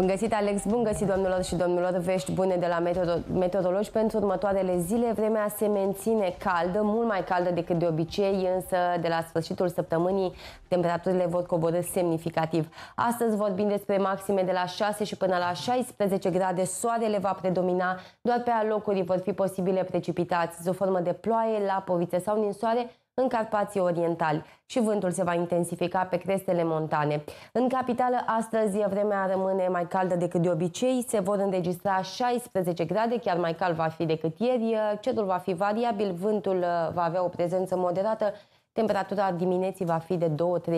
Bun găsit, Alex, bun găsit, domnilor și domnilor, vești bune de la metodo metodologi. Pentru următoarele zile, vremea se menține caldă, mult mai caldă decât de obicei, însă de la sfârșitul săptămânii temperaturile vor coborâ semnificativ. Astăzi vorbim despre maxime de la 6 și până la 16 grade, soarele va predomina, doar pe alocuri vor fi posibile precipitații, o formă de ploaie, lapovițe sau soare, în Carpații Orientali și vântul se va intensifica pe crestele montane. În capitală, astăzi, vremea rămâne mai caldă decât de obicei, se vor înregistra 16 grade, chiar mai cald va fi decât ieri, cerul va fi variabil, vântul uh, va avea o prezență moderată Temperatura dimineții va fi de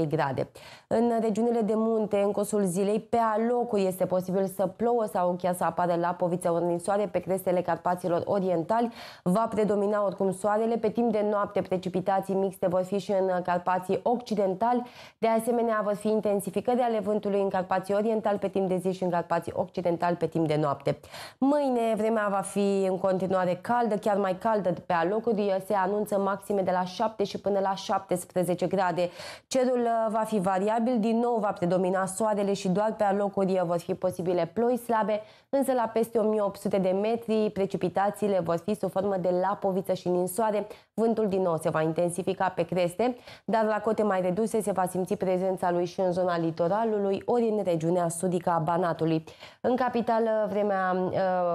2-3 grade. În regiunile de munte, în cursul zilei, pe alocuri este posibil să plouă sau chiar să apare lapoviță unui soare pe crestele Carpaților Orientali. Va predomina oricum soarele. Pe timp de noapte, precipitații mixte vor fi și în Carpații Occidentali. De asemenea, vor fi intensificări ale vântului în Carpații Oriental pe timp de zi și în Carpații occidentali pe timp de noapte. Mâine vremea va fi în continuare caldă, chiar mai caldă pe alocuri. Se anunță maxime de la 7 și până la 7 17 grade. Cerul uh, va fi variabil, din nou va predomina soarele și doar pe alocuri uh, vor fi posibile ploi slabe, însă la peste 1800 de metri precipitațiile vor fi sub formă de lapoviță și ninsoare. Vântul din nou se va intensifica pe creste, dar la cote mai reduse se va simți prezența lui și în zona litoralului, ori în regiunea sudică a Banatului. În capitală uh, vremea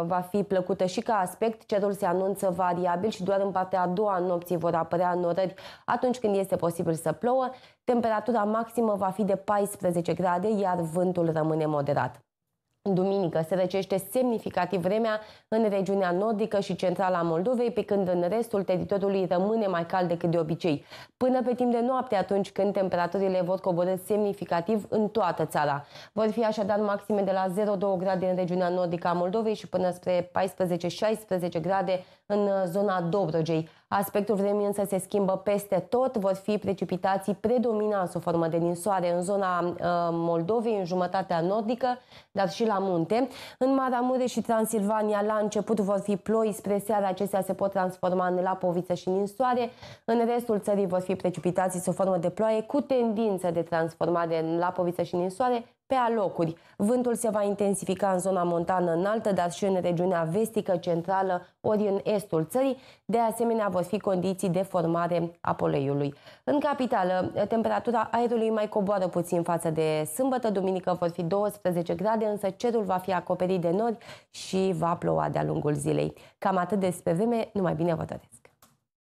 va fi plăcută și ca aspect, cerul se anunță variabil și doar în partea a doua nopții vor apărea norări. Atunci atunci când este posibil să plouă, temperatura maximă va fi de 14 grade, iar vântul rămâne moderat. Duminică se răcește semnificativ vremea în regiunea nordică și centrală a Moldovei, pe când în restul teritoriului rămâne mai cald decât de obicei, până pe timp de noapte, atunci când temperaturile vor coborâ semnificativ în toată țara. Vor fi așadar maxime de la 0,2 grade în regiunea nordică a Moldovei și până spre 14-16 grade în zona Dobrogei. Aspectul vremii însă se schimbă peste tot, vor fi precipitații predominant sub formă de ninsoare în zona uh, Moldovei, în jumătatea nordică, dar și la munte. În Maramure și Transilvania la început vor fi ploi, spre seara acestea se pot transforma în lapoviță și ninsoare, în restul țării vor fi precipitații sub formă de ploaie cu tendință de transformare în lapoviță și ninsoare, pe alocuri. Vântul se va intensifica în zona montană înaltă, dar și în regiunea vestică, centrală, ori în estul țării. De asemenea, vor fi condiții de formare a poleiului. În capitală, temperatura aerului mai coboară puțin față de sâmbătă. Duminică vor fi 12 grade, însă cerul va fi acoperit de nori și va ploua de-a lungul zilei. Cam atât despre vreme, numai bine vă doresc!